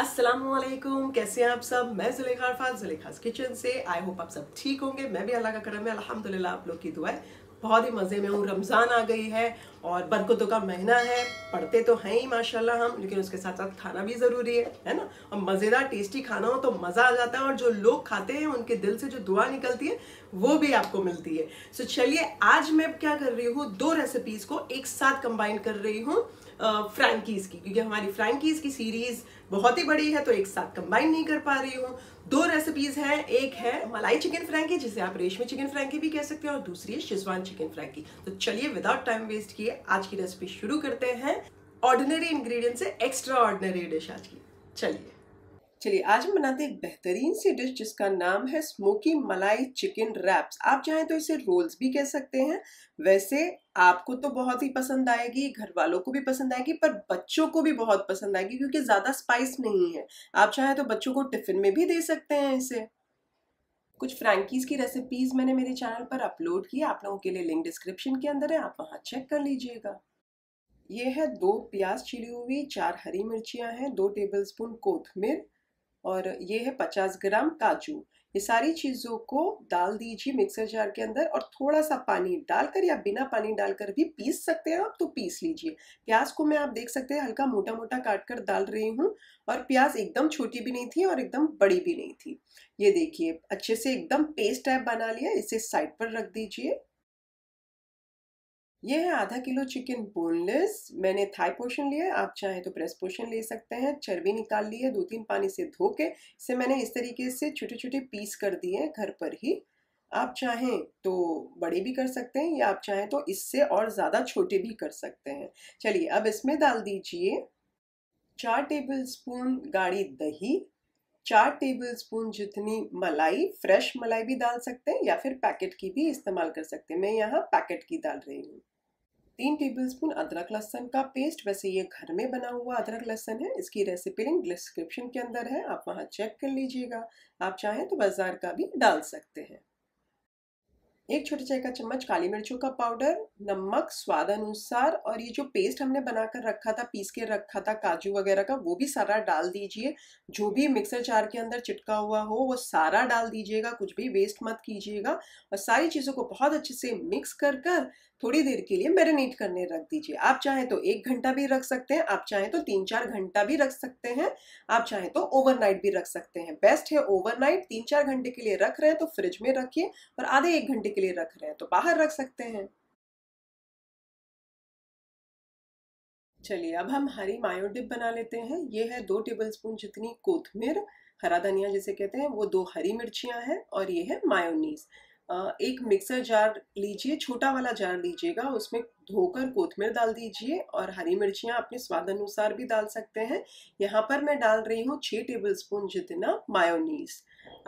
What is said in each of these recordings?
असलम कैसे हैं आप सब मैं जुलेखा अरफान जुलेखा किचन से आई होप आप सब ठीक होंगे मैं भी अल्लाह का करम है अल्हम्दुलिल्लाह आप लोग की दुआ बहुत ही मज़े में हूँ रमज़ान आ गई है और बरकतों का महीना है पढ़ते तो हैं ही माशाल्लाह हम लेकिन उसके साथ साथ खाना भी ज़रूरी है है ना और मज़ेदार टेस्टी खाना हो तो मज़ा आ जाता है और जो लोग खाते हैं उनके दिल से जो दुआ निकलती है वो भी आपको मिलती है सो चलिए आज मैं क्या कर रही हूँ दो रेसिपीज़ को एक साथ कंबाइन कर रही हूँ फ्रैंकीज की क्योंकि हमारी फ्रैंकीज की सीरीज बहुत ही बड़ी है तो एक साथ कंबाइन नहीं कर पा रही हूँ दो रेसिपीज हैं एक है मलाई चिकन फ्रैंकी जिसे आप रेशमी चिकन फ्रैंकी भी कह सकते हैं और दूसरी है शिजवान चिकन फ्रैंकी तो चलिए विदाउट टाइम वेस्ट किए आज की रेसिपी शुरू करते हैं ऑर्डिनरी इंग्रेडिएंट से एक्स्ट्रा ऑर्डिनरी डिश आज की चलिए चलिए आज हम बनाते हैं एक बेहतरीन सी डिश जिसका नाम है स्मोकी मलाई चिकन रैप्स आप चाहें तो इसे रोल्स भी कह सकते हैं वैसे आपको तो बहुत ही पसंद आएगी घर वालों को भी पसंद आएगी पर बच्चों को भी बहुत पसंद आएगी क्योंकि ज़्यादा स्पाइस नहीं है आप चाहें तो बच्चों को टिफ़िन में भी दे सकते हैं इसे कुछ फ्रैंकीज़ की रेसिपीज़ मैंने मेरे चैनल पर अपलोड की आप लोगों के लिए लिंक डिस्क्रिप्शन के अंदर है आप वहाँ चेक कर लीजिएगा ये है दो प्याज छिली हुई चार हरी मिर्चियाँ हैं दो टेबलस्पून कोथमिर और ये है पचास ग्राम काजू ये सारी चीज़ों को डाल दीजिए मिक्सर जार के अंदर और थोड़ा सा पानी डालकर या बिना पानी डालकर भी पीस सकते हैं आप तो पीस लीजिए प्याज को मैं आप देख सकते हैं हल्का मोटा मोटा काट कर डाल रही हूँ और प्याज एकदम छोटी भी नहीं थी और एकदम बड़ी भी नहीं थी ये देखिए अच्छे से एकदम पेस्ट टाइप बना लिया इसे साइड पर रख दीजिए यह है आधा किलो चिकन बोनलेस मैंने थाई पोर्शन लिया है आप चाहें तो प्रेस पोर्शन ले सकते हैं चर्बी निकाल ली है दो तीन पानी से धो के इसे मैंने इस तरीके से छोटे छोटे पीस कर दिए हैं घर पर ही आप चाहें तो बड़े भी कर सकते हैं या आप चाहें तो इससे और ज़्यादा छोटे भी कर सकते हैं चलिए अब इसमें डाल दीजिए चार टेबल स्पून गाढ़ी दही चार टेबल स्पून जितनी मलाई फ्रेश मलाई भी डाल सकते हैं या फिर पैकेट की भी इस्तेमाल कर सकते हैं मैं यहाँ पैकेट की डाल रही हूँ तीन टेबल स्पून अदरक लहसन का पेस्ट वैसे ये घर में बना हुआ अदरक लहसन है इसकी रेसिपी लिंक डिस्क्रिप्शन के अंदर है आप वहाँ चेक कर लीजिएगा आप चाहें तो बाज़ार का भी डाल सकते हैं एक छोटे चाय का चम्मच काली मिर्चों का पाउडर नमक स्वाद अनुसार और ये जो पेस्ट हमने बनाकर रखा था पीस के रखा था काजू वगैरह का वो भी सारा डाल दीजिए जो भी मिक्सर जार के अंदर चिटका हुआ हो वो सारा डाल दीजिएगा कुछ भी वेस्ट मत कीजिएगा और सारी चीज़ों को बहुत अच्छे से मिक्स कर कर थोड़ी देर के लिए मैरिनेट करने रख दीजिए आप चाहे तो एक घंटा भी रख सकते हैं आप चाहे तो तीन चार घंटा भी रख सकते हैं आप चाहे तो ओवरनाइट भी रख सकते हैं बेस्ट है ओवरनाइट तीन चार घंटे के लिए रख रहे हैं तो फ्रिज में रखिए और आधे एक घंटे के लिए रख रहे हैं तो बाहर रख सकते हैं चलिए अब हम हरी मायो डिप बना लेते हैं ये है दो स्पून जितनी कोथमीर हरा धनिया जिसे कहते हैं वो दो हरी मिर्चियां हैं और ये है मायोनीज़ एक मिक्सर जार लीजिए छोटा वाला जार लीजिएगा उसमें धोकर कोथमीर डाल दीजिए और हरी मिर्चियाँ अपने स्वाद अनुसार भी डाल सकते हैं यहाँ पर मैं डाल रही हूँ छः टेबल स्पून जितना मायोनीस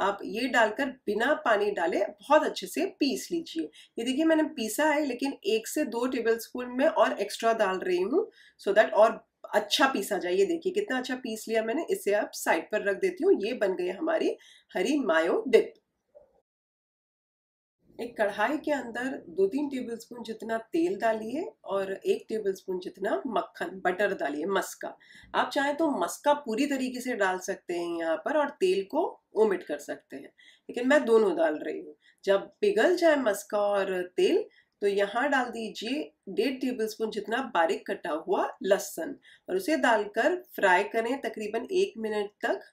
आप ये डालकर बिना पानी डाले बहुत अच्छे से पीस लीजिए ये देखिए मैंने पीसा है लेकिन एक से दो टेबल स्पून में और एक्स्ट्रा डाल रही हूँ सो दैट और अच्छा पीसा जाए ये देखिए कितना अच्छा पीस लिया मैंने इसे आप साइड पर रख देती हूँ ये बन गई हमारी हरी मायो डिप एक कढ़ाई के अंदर दो तीन टेबलस्पून जितना तेल डालिए और एक टेबलस्पून जितना मक्खन बटर डालिए मस्का आप चाहें तो मस्का पूरी तरीके से डाल सकते हैं यहाँ पर और तेल को ओमिट कर सकते हैं लेकिन मैं दोनों डाल रही हूँ जब पिघल जाए मस्का और तेल तो यहाँ डाल दीजिए डेढ़ स्पून जितना बारीक कटा हुआ लहसन और उसे डालकर फ्राई करें तकरीबन एक मिनट तक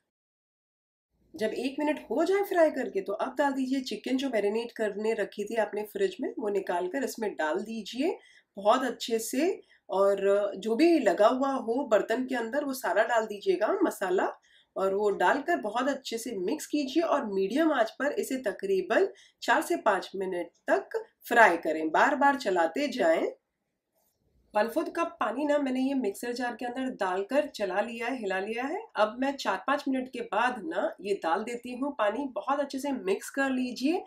जब एक मिनट हो जाए फ्राई करके तो अब डाल दीजिए चिकन जो मैरिनेट करने रखी थी आपने फ्रिज में वो निकाल कर इसमें डाल दीजिए बहुत अच्छे से और जो भी लगा हुआ हो बर्तन के अंदर वो सारा डाल दीजिएगा मसाला और वो डालकर बहुत अच्छे से मिक्स कीजिए और मीडियम आंच पर इसे तकरीबन चार से पाँच मिनट तक फ्राई करें बार बार चलाते जाएं वन फोर्थ कप पानी ना मैंने ये मिक्सर जार के अंदर डालकर चला लिया है हिला लिया है अब मैं चार पाँच मिनट के बाद ना ये डाल देती हूँ पानी बहुत अच्छे से मिक्स कर लीजिए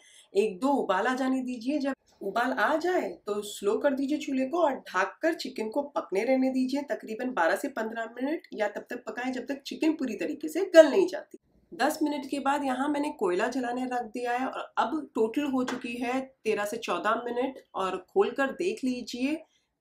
एक दो उबाल आ जाने दीजिए जब उबाल आ जाए तो स्लो कर दीजिए चूल्हे को और ढाक कर चिकन को पकने रहने दीजिए तकरीबन 12 से 15 मिनट या तब तक पकाएं जब तक चिकन पूरी तरीके से गल नहीं जाती 10 मिनट के बाद यहाँ मैंने कोयला जलाने रख दिया है और अब टोटल हो चुकी है 13 से 14 मिनट और खोल कर देख लीजिए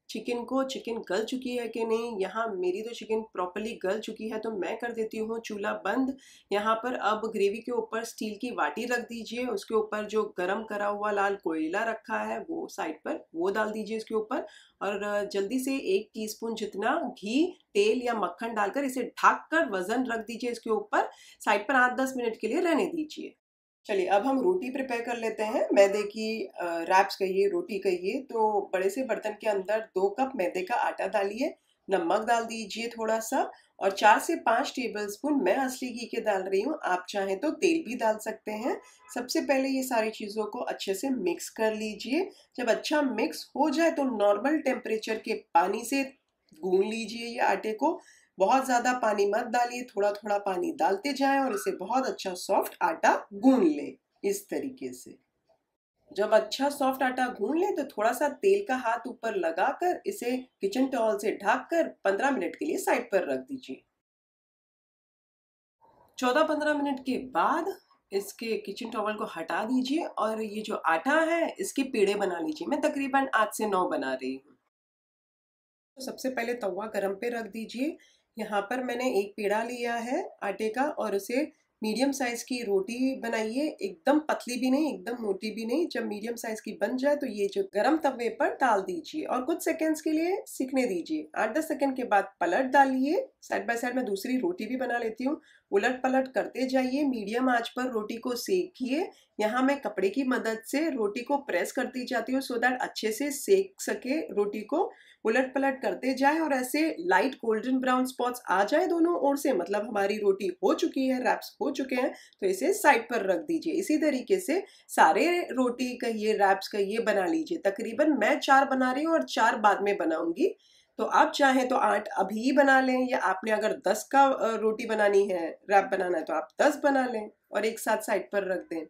चिकन को चिकन गल चुकी है कि नहीं यहाँ मेरी तो चिकन प्रॉपरली गल चुकी है तो मैं कर देती हूँ चूल्हा बंद यहाँ पर अब ग्रेवी के ऊपर स्टील की वाटी रख दीजिए उसके ऊपर जो गरम करा हुआ लाल कोयला रखा है वो साइड पर वो डाल दीजिए इसके ऊपर और जल्दी से एक टीस्पून जितना घी तेल या मक्खन डालकर इसे ढक कर वजन रख दीजिए इसके ऊपर साइड पर आठ दस मिनट के लिए रहने दीजिए चलिए अब हम रोटी प्रिपेयर कर लेते हैं मैदे की रैप्स कहिए रोटी कहिए तो बड़े से बर्तन के अंदर दो कप मैदे का आटा डालिए नमक डाल दीजिए थोड़ा सा और चार से पाँच टेबल स्पून मैं असली घी के डाल रही हूँ आप चाहें तो तेल भी डाल सकते हैं सबसे पहले ये सारी चीज़ों को अच्छे से मिक्स कर लीजिए जब अच्छा मिक्स हो जाए तो नॉर्मल टेम्परेचर के पानी से गून लीजिए ये आटे को बहुत ज़्यादा पानी मत डालिए थोड़ा थोड़ा पानी डालते जाए और इसे बहुत अच्छा सॉफ्ट आटा गून ले इस तरीके से जब अच्छा सॉफ्ट आटा गून ले तो थोड़ा सा तेल का हाथ ऊपर लगाकर इसे किचन टॉल से ढककर 15 मिनट के लिए साइड पर रख दीजिए 14-15 मिनट के बाद इसके किचन टॉवल को हटा दीजिए और ये जो आटा है इसके पेड़े बना लीजिए मैं तकरीबन आठ से नौ बना रही हूँ तो सबसे पहले तवा गरम पे रख दीजिए यहाँ पर मैंने एक पेड़ा लिया है आटे का और उसे मीडियम साइज़ की रोटी बनाइए एकदम पतली भी नहीं एकदम मोटी भी नहीं जब मीडियम साइज़ की बन जाए तो ये जो गरम तवे पर डाल दीजिए और कुछ सेकेंड्स के लिए सीखने दीजिए आठ दस सेकेंड के बाद पलट डालिए साइड बाय साइड मैं दूसरी रोटी भी बना लेती हूँ उलट पलट करते जाइए मीडियम आंच पर रोटी को सेकिए यहाँ मैं कपड़े की मदद से रोटी को प्रेस करती जाती हूँ सो दैट अच्छे से सेक सके रोटी को उलट पलट करते जाए और ऐसे लाइट गोल्डन ब्राउन स्पॉट्स आ जाए दोनों ओर से मतलब हमारी रोटी हो चुकी है रैप्स हो चुके हैं तो इसे साइड पर रख दीजिए इसी तरीके से सारे रोटी कहिए रैप्स कहिए बना लीजिए तकरीबन मैं चार बना रही हूँ और चार बाद में बनाऊंगी तो आप चाहें तो आठ अभी ही बना लें या आपने अगर दस का रोटी बनानी है रैप बनाना है तो आप दस बना लें और एक साथ साइड पर रख दें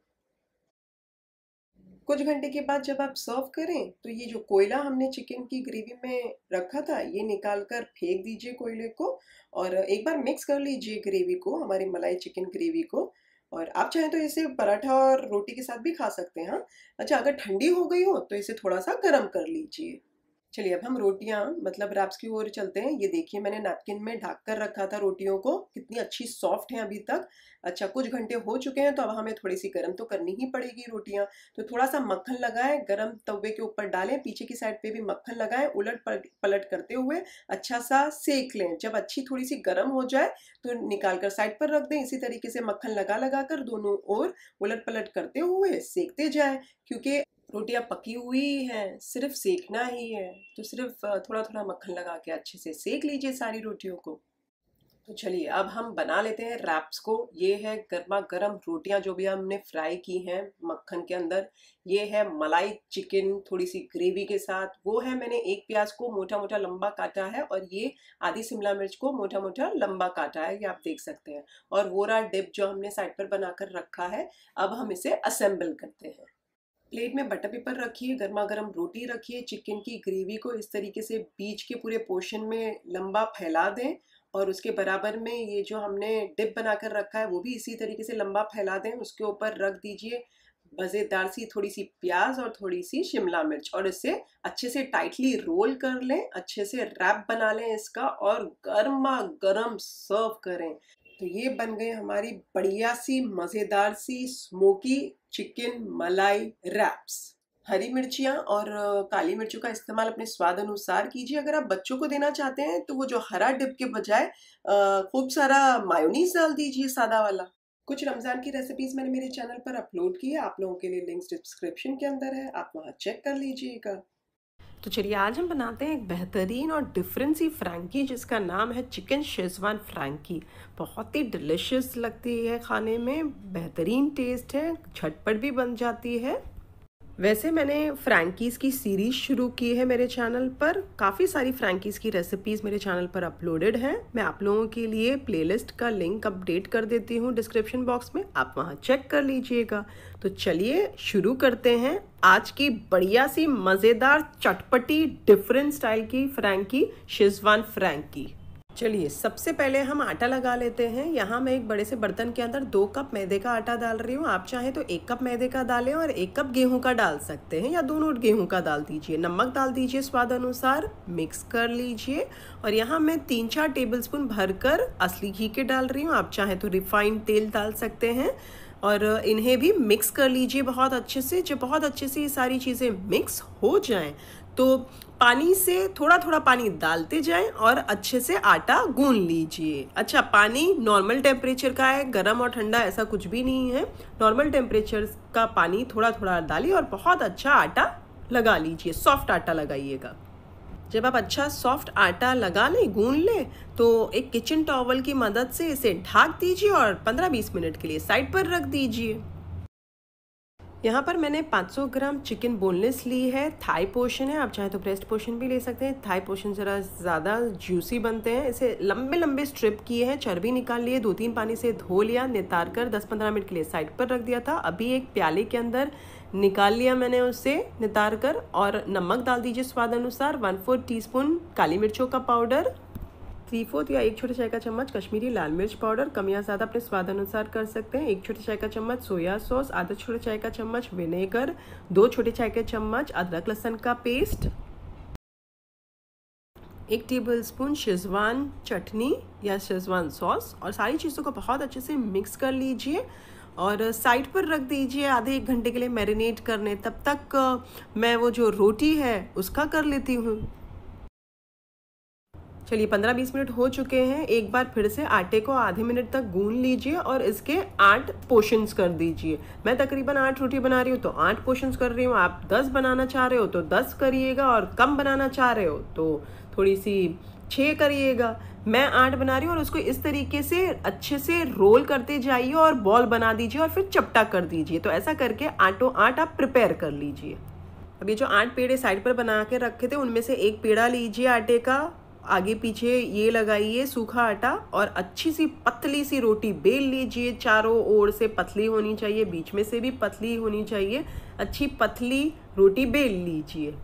कुछ घंटे के बाद जब आप सर्व करें तो ये जो कोयला हमने चिकन की ग्रेवी में रखा था ये निकाल कर फेंक दीजिए कोयले को और एक बार मिक्स कर लीजिए ग्रेवी को हमारी मलाई चिकन ग्रेवी को और आप चाहें तो इसे पराठा और रोटी के साथ भी खा सकते हैं हाँ अच्छा अगर ठंडी हो गई हो तो इसे थोड़ा सा गर्म कर लीजिए चलिए अब हम रोटियां मतलब रैप्स की ओर चलते हैं ये देखिए मैंने नैपकिन में ढक कर रखा था रोटियों को कितनी अच्छी सॉफ्ट हैं अभी तक अच्छा कुछ घंटे हो चुके हैं तो अब हमें थोड़ी सी गर्म तो करनी ही पड़ेगी रोटियां तो थोड़ा सा मक्खन लगाएं गर्म तवे के ऊपर डालें पीछे की साइड पे भी मक्खन लगाएं उलट पलट करते हुए अच्छा सा सेक लें जब अच्छी थोड़ी सी गर्म हो जाए तो निकाल कर साइड पर रख दें इसी तरीके से मक्खन लगा लगा कर दोनों ओर उलट पलट करते हुए सेकते जाए क्योंकि रोटियां पकी हुई हैं सिर्फ सेकना ही है तो सिर्फ थोड़ा थोड़ा मक्खन लगा के अच्छे से सेक लीजिए सारी रोटियों को तो चलिए अब हम बना लेते हैं रैप्स को ये है गर्मा गर्म रोटियां जो भी हमने फ्राई की हैं मक्खन के अंदर ये है मलाई चिकन थोड़ी सी ग्रेवी के साथ वो है मैंने एक प्याज को मोटा मोटा लंबा काटा है और ये आधी शिमला मिर्च को मोटा मोटा लंबा काटा है ये आप देख सकते हैं और वो डिप जो हमने साइड पर बनाकर रखा है अब हम इसे असेंबल करते हैं प्लेट में बटर पेपर रखिए गर्मा गर्म रोटी रखिए चिकन की ग्रेवी को इस तरीके से बीच के पूरे पोर्शन में लंबा फैला दें और उसके बराबर में ये जो हमने डिप बना कर रखा है वो भी इसी तरीके से लंबा फैला दें उसके ऊपर रख दीजिए मज़ेदार सी थोड़ी सी प्याज और थोड़ी सी शिमला मिर्च और इसे अच्छे से टाइटली रोल कर लें अच्छे से रैप बना लें इसका और गर्मा गर्म सर्व करें तो ये बन गए हमारी बढ़िया सी मज़ेदार सी स्मोकी चिकन मलाई रैप्स हरी मिर्चियाँ और काली मिर्चों का इस्तेमाल अपने स्वाद अनुसार कीजिए अगर आप बच्चों को देना चाहते हैं तो वो जो हरा डिप के बजाय खूब सारा मायोनीज डाल दीजिए सादा वाला कुछ रमज़ान की रेसिपीज़ मैंने मेरे चैनल पर अपलोड की है आप लोगों के लिए लिंक्स डिस्क्रिप्शन के अंदर है आप वहाँ चेक कर लीजिएगा तो चलिए आज हम बनाते हैं एक बेहतरीन और डिफरेंसी फ्रैंकी जिसका नाम है चिकन शेजवान फ्रैंकी बहुत ही डिलिशियस लगती है खाने में बेहतरीन टेस्ट है झटपट भी बन जाती है वैसे मैंने फ्रैंकीज़ की सीरीज़ शुरू की है मेरे चैनल पर काफ़ी सारी फ्रैंकीज़ की रेसिपीज़ मेरे चैनल पर अपलोडेड हैं मैं आप लोगों के लिए प्लेलिस्ट का लिंक अपडेट कर देती हूँ डिस्क्रिप्शन बॉक्स में आप वहाँ चेक कर लीजिएगा तो चलिए शुरू करते हैं आज की बढ़िया सी मज़ेदार चटपटी डिफरेंट स्टाइल की फ्रैंकी शेजवान फ्रैंकी चलिए सबसे पहले हम आटा लगा लेते हैं यहाँ मैं एक बड़े से बर्तन के अंदर दो कप मैदे का आटा डाल रही हूँ आप चाहें तो एक कप मैदे का डालें और एक कप गेहूं का डाल सकते हैं या दोनों गेहूं का डाल दीजिए नमक डाल दीजिए स्वाद अनुसार मिक्स कर लीजिए और यहाँ मैं तीन चार टेबल स्पून भरकर असली घी के डाल रही हूँ आप चाहें तो रिफाइंड तेल डाल सकते हैं और इन्हें भी मिक्स कर लीजिए बहुत अच्छे से जब बहुत अच्छे से ये सारी चीज़ें मिक्स हो जाएँ तो पानी से थोड़ा थोड़ा पानी डालते जाएं और अच्छे से आटा गून लीजिए अच्छा पानी नॉर्मल टेम्परेचर का है गर्म और ठंडा ऐसा कुछ भी नहीं है नॉर्मल टेम्परेचर का पानी थोड़ा थोड़ा डालिए और बहुत अच्छा आटा लगा लीजिए सॉफ्ट आटा लगाइएगा जब आप अच्छा सॉफ्ट आटा लगा लें गून लें तो एक किचन टॉवल की मदद से इसे ढाक दीजिए और 15-20 मिनट के लिए साइड पर रख दीजिए यहाँ पर मैंने 500 ग्राम चिकन बोनलेस ली है थाई पोर्शन है आप चाहे तो ब्रेस्ट पोर्शन भी ले सकते हैं थाई पोर्शन ज़रा ज़्यादा जूसी बनते हैं इसे लंबे लंबे स्ट्रिप किए हैं चर्बी निकाल लिए दो तीन पानी से धो लिया नितार कर दस पंद्रह मिनट के लिए साइड पर रख दिया था अभी एक प्याले के अंदर निकाल लिया मैंने उसे नितार कर और नमक डाल दीजिए स्वाद अनुसार वन फोर टी काली मिर्चों का पाउडर थ्री फोर्थ या एक छोटे चाय का चम्मच कश्मीरी लाल मिर्च पाउडर कम या ज़्यादा अपने स्वाद अनुसार कर सकते हैं एक छोटे चाय का चम्मच सोया सॉस आधा छोटे चाय का चम्मच विनेगर दो छोटे चाय के चम्मच अदरक लहसन का पेस्ट एक टेबल स्पून शेजवान चटनी या शेजवान सॉस और सारी चीज़ों को बहुत अच्छे से मिक्स कर लीजिए और साइड पर रख दीजिए आधे एक घंटे के लिए मैरिनेट करने तब तक मैं वो जो रोटी है उसका कर लेती हूँ चलिए पंद्रह बीस मिनट हो चुके हैं एक बार फिर से आटे को आधे मिनट तक गून लीजिए और इसके आठ पोशंस कर दीजिए मैं तकरीबन आठ रोटी बना रही हूँ तो आठ पोशंस कर रही हूँ आप दस बनाना चाह रहे हो तो दस करिएगा और कम बनाना चाह रहे हो तो थोड़ी सी छः करिएगा मैं आठ बना रही हूँ और उसको इस तरीके से अच्छे से रोल करते जाइए और बॉल बना दीजिए और फिर चपटा कर दीजिए तो ऐसा करके आटों आठ आप प्रिपेयर कर लीजिए अभी जो आठ पेड़े साइड पर बना के रखे थे उनमें से एक पेड़ा लीजिए आटे का आगे पीछे ये लगाइए सूखा आटा और अच्छी सी पतली सी रोटी बेल लीजिए चारों ओर से पतली होनी चाहिए बीच में से भी पतली होनी चाहिए अच्छी पतली रोटी बेल लीजिए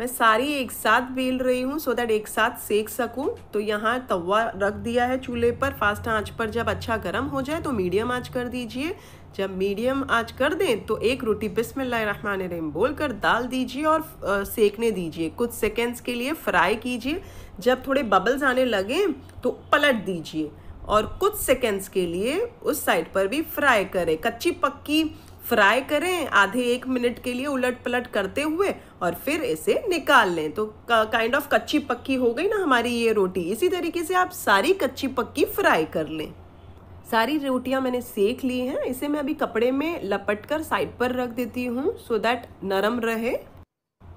मैं सारी एक साथ बेल रही हूँ सो दैट एक साथ सेक सकूँ तो यहाँ तवा रख दिया है चूल्हे पर फास्ट आंच पर जब अच्छा गर्म हो जाए तो मीडियम आंच कर दीजिए जब मीडियम आज कर दें तो एक रोटी रहीम बोल कर डाल दीजिए और सेकने दीजिए कुछ सेकेंड्स के लिए फ्राई कीजिए जब थोड़े बबल्स आने लगें तो पलट दीजिए और कुछ सेकेंड्स के लिए उस साइड पर भी फ्राई करें कच्ची पक्की फ्राई करें आधे एक मिनट के लिए उलट पलट करते हुए और फिर इसे निकाल लें तो काइंड ऑफ कच्ची पक्की हो गई ना हमारी ये रोटी इसी तरीके से आप सारी कच्ची पक्की फ्राई कर लें सारी रोटियां मैंने सेक ली हैं इसे मैं अभी कपड़े में लपट कर साइड पर रख देती हूँ सो दैट नरम रहे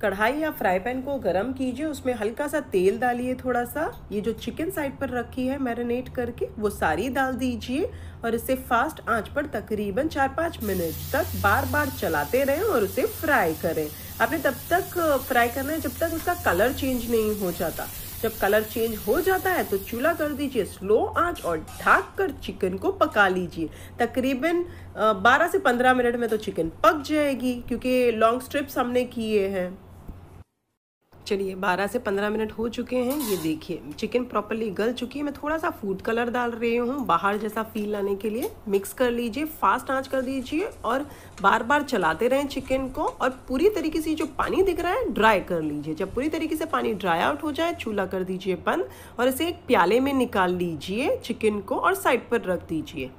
कढ़ाई या फ्राई पैन को गरम कीजिए उसमें हल्का सा तेल डालिए थोड़ा सा ये जो चिकन साइड पर रखी है मैरिनेट करके वो सारी डाल दीजिए और इसे फास्ट आंच पर तकरीबन चार पाँच मिनट तक बार बार चलाते रहें और उसे फ्राई करें आपने तब तक फ्राई करना है जब तक उसका कलर चेंज नहीं हो जाता जब कलर चेंज हो जाता है तो चूल्हा कर दीजिए स्लो आंच और ढाक कर चिकन को पका लीजिए तकरीबन 12 से 15 मिनट में तो चिकन पक जाएगी क्योंकि लॉन्ग स्ट्रिप्स हमने किए हैं चलिए 12 से 15 मिनट हो चुके हैं ये देखिए चिकन प्रॉपरली गल चुकी है मैं थोड़ा सा फूड कलर डाल रही हूँ बाहर जैसा फील लाने के लिए मिक्स कर लीजिए फास्ट आंच कर दीजिए और बार बार चलाते रहें चिकन को और पूरी तरीके से जो पानी दिख रहा है ड्राई कर लीजिए जब पूरी तरीके से पानी ड्राई आउट हो जाए चूल्हा कर दीजिए बंद और इसे एक प्याले में निकाल लीजिए चिकन को और साइड पर रख दीजिए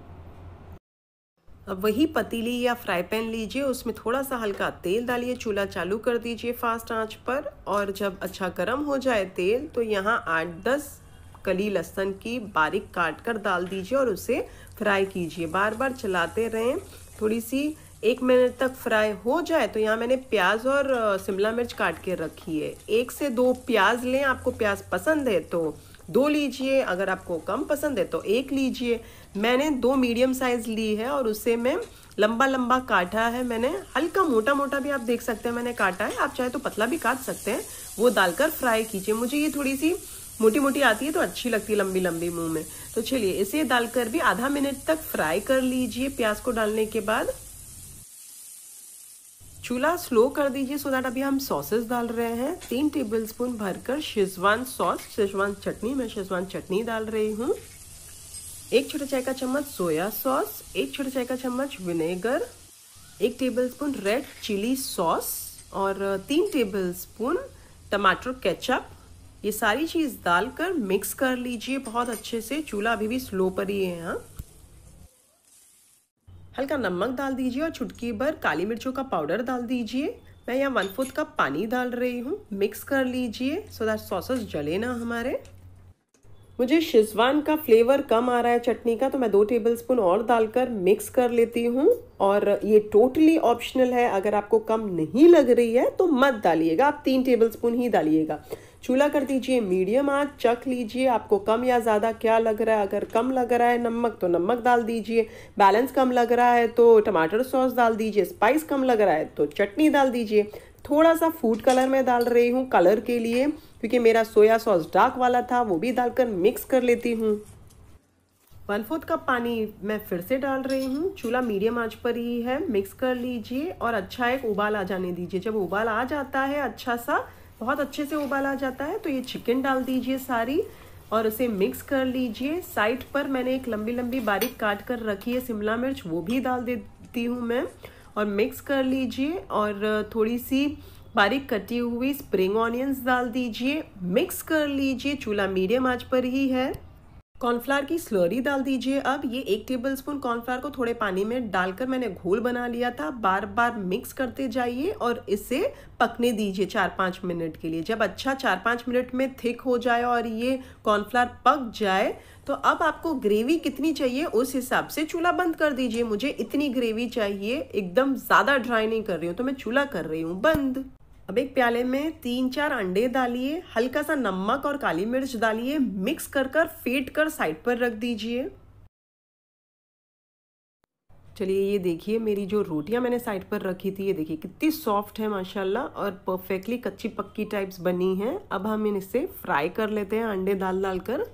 अब वही पतीली या फ्राई पैन लीजिए उसमें थोड़ा सा हल्का तेल डालिए चूल्हा चालू कर दीजिए फास्ट आंच पर और जब अच्छा गर्म हो जाए तेल तो यहाँ आठ दस कली लहसन की बारीक काट कर डाल दीजिए और उसे फ्राई कीजिए बार बार चलाते रहें थोड़ी सी एक मिनट तक फ्राई हो जाए तो यहाँ मैंने प्याज और शिमला मिर्च काट के रखी है एक से दो प्याज लें आपको प्याज पसंद है तो दो लीजिए अगर आपको कम पसंद है तो एक लीजिए मैंने दो मीडियम साइज़ ली है और उसे मैं लंबा लंबा काटा है मैंने हल्का मोटा मोटा भी आप देख सकते हैं मैंने काटा है आप चाहे तो पतला भी काट सकते हैं वो डालकर फ्राई कीजिए मुझे ये थोड़ी सी मोटी मोटी आती है तो अच्छी लगती है लंबी लंबी मुंह में तो चलिए इसे डालकर भी आधा मिनट तक फ्राई कर लीजिए प्याज को डालने के बाद चूल्हा स्लो कर दीजिए सो दैट अभी हम सॉसेस डाल रहे हैं तीन टेबल स्पून भरकर शेजवान सॉस शेजवान चटनी मैं शेजवान चटनी डाल रही हूँ एक छोटा चाय का चम्मच सोया सॉस एक छोटा चाय का चम्मच विनेगर एक टेबलस्पून रेड चिली सॉस और तीन टेबलस्पून टमाटर केचप ये सारी चीज़ डालकर मिक्स कर लीजिए बहुत अच्छे से चूल्हा अभी भी स्लो पर ही है यहाँ हल्का नमक डाल दीजिए और छुटकी भर काली मिर्चों का पाउडर डाल दीजिए मैं यहाँ वन फोर्थ कप पानी डाल रही हूँ मिक्स कर लीजिए सो दैट सॉसेस जले ना हमारे मुझे शेजवान का फ्लेवर कम आ रहा है चटनी का तो मैं दो टेबलस्पून और डालकर मिक्स कर लेती हूँ और ये टोटली ऑप्शनल है अगर आपको कम नहीं लग रही है तो मत डालिएगा आप तीन टेबलस्पून ही डालिएगा चूल्हा कर दीजिए मीडियम आँच चख लीजिए आपको कम या ज़्यादा क्या लग रहा है अगर कम लग रहा है नमक तो नमक डाल दीजिए बैलेंस कम लग रहा है तो टमाटर सॉस डाल दीजिए स्पाइस कम लग रहा है तो चटनी डाल दीजिए थोड़ा सा फूड कलर मैं डाल रही हूँ कलर के लिए क्योंकि मेरा सोया सॉस डार्क वाला था वो भी डालकर मिक्स कर लेती हूँ वन फोर्थ कप पानी मैं फिर से डाल रही हूँ चूल्हा मीडियम आंच पर ही है मिक्स कर लीजिए और अच्छा एक उबाल आ जाने दीजिए जब उबाल आ जाता है अच्छा सा बहुत अच्छे से उबाल आ जाता है तो ये चिकन डाल दीजिए सारी और उसे मिक्स कर लीजिए साइड पर मैंने एक लंबी लंबी बारीक काट कर रखी है शिमला मिर्च वो भी डाल देती हूँ मैं और मिक्स कर लीजिए और थोड़ी सी बारीक कटी हुई स्प्रिंग ऑनियंस डाल दीजिए मिक्स कर लीजिए चूल्हा मीडियम आंच पर ही है कॉर्नफ्लावर की स्लरी डाल दीजिए अब ये एक टेबलस्पून कॉर्नफ्लावर को थोड़े पानी में डालकर मैंने घोल बना लिया था बार बार मिक्स करते जाइए और इसे पकने दीजिए चार पाँच मिनट के लिए जब अच्छा चार पाँच मिनट में थिक हो जाए और ये कॉर्नफ्लावर पक जाए तो अब आपको ग्रेवी कितनी चाहिए उस हिसाब से चूल्हा बंद कर दीजिए मुझे इतनी ग्रेवी चाहिए एकदम ज़्यादा ड्राई नहीं कर रही हूँ तो मैं चूल्हा कर रही हूँ बंद अब एक प्याले में तीन चार अंडे डालिए हल्का सा नमक और काली मिर्च डालिए मिक्स कर कर फेट कर साइड पर रख दीजिए चलिए ये देखिए मेरी जो रोटियां मैंने साइड पर रखी थी ये देखिए कितनी सॉफ्ट है माशाल्लाह और परफेक्टली कच्ची पक्की टाइप्स बनी है अब हम इसे फ्राई कर लेते हैं अंडे डाल डालकर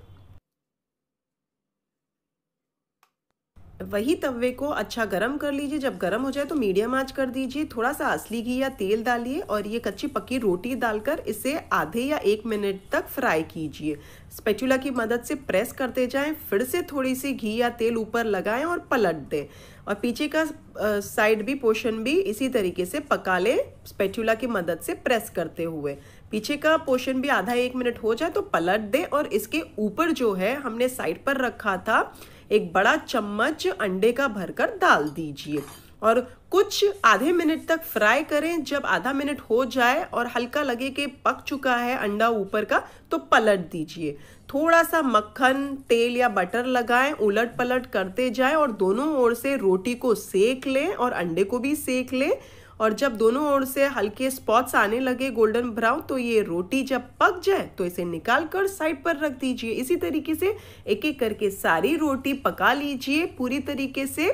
वही तवे को अच्छा गर्म कर लीजिए जब गर्म हो जाए तो मीडियम आंच कर दीजिए थोड़ा सा असली घी या तेल डालिए और ये कच्ची पक्की रोटी डालकर इसे आधे या एक मिनट तक फ्राई कीजिए स्पेचुला की मदद से प्रेस करते जाएं फिर से थोड़ी सी घी या तेल ऊपर लगाएं और पलट दें और पीछे का साइड भी पोर्शन भी इसी तरीके से पका लें स्पेचुला की मदद से प्रेस करते हुए पीछे का पोर्शन भी आधा एक मिनट हो जाए तो पलट दें और इसके ऊपर जो है हमने साइड पर रखा था एक बड़ा चम्मच अंडे का भरकर डाल दीजिए और कुछ आधे मिनट तक फ्राई करें जब आधा मिनट हो जाए और हल्का लगे कि पक चुका है अंडा ऊपर का तो पलट दीजिए थोड़ा सा मक्खन तेल या बटर लगाएं उलट पलट करते जाएं और दोनों ओर से रोटी को सेक लें और अंडे को भी सेक लें और जब दोनों ओर से हल्के स्पॉट्स आने लगे गोल्डन ब्राउन तो ये रोटी जब पक जाए तो इसे निकाल कर साइड पर रख दीजिए इसी तरीके से एक एक करके सारी रोटी पका लीजिए पूरी तरीके से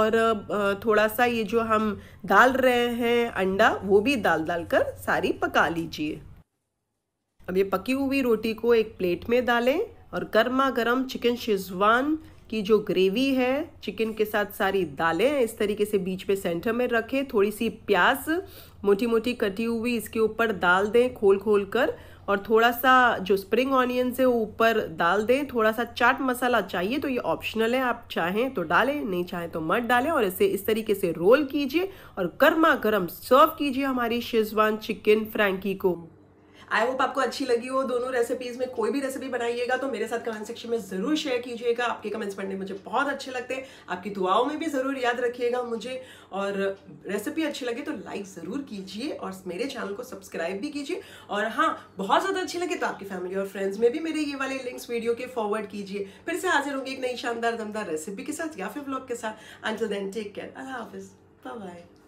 और थोड़ा सा ये जो हम डाल रहे हैं अंडा वो भी डाल डाल कर सारी पका लीजिए अब ये पकी हुई रोटी को एक प्लेट में डालें और गर्मा गर्म चिकन शेजवान कि जो ग्रेवी है चिकन के साथ सारी दालें इस तरीके से बीच में सेंटर में रखें थोड़ी सी प्याज मोटी मोटी कटी हुई इसके ऊपर डाल दें खोल खोल कर और थोड़ा सा जो स्प्रिंग ऑनियन है वो ऊपर डाल दें थोड़ा सा चाट मसाला चाहिए तो ये ऑप्शनल है आप चाहें तो डालें नहीं चाहें तो मत डालें और इसे इस तरीके से रोल कीजिए और गर्मा गर्म सर्व कीजिए हमारी शेजवान चिकन फ्रेंकी को आई होप आपको अच्छी लगी हो दोनों रेसिपीज में कोई भी रेसिपी बनाइएगा तो मेरे साथ कमेंट सेक्शन में जरूर शेयर कीजिएगा आपके कमेंट्स पढ़ने मुझे बहुत अच्छे लगते हैं आपकी दुआओं में भी जरूर याद रखिएगा मुझे और रेसिपी अच्छी लगे तो लाइक जरूर कीजिए और मेरे चैनल को सब्सक्राइब भी कीजिए और हाँ बहुत ज्यादा अच्छी लगे तो आपकी फैमिली और फ्रेंड्स में भी मेरे ये वाले लिंक्स वीडियो के फॉरवर्ड कीजिए फिर से हाजिर होंगे एक नई शानदार दमदार रेसिपी के साथ या फिर ब्लॉग के साथ अंटिल देन टेक केयर अल्लाह हाफिज बाय बाय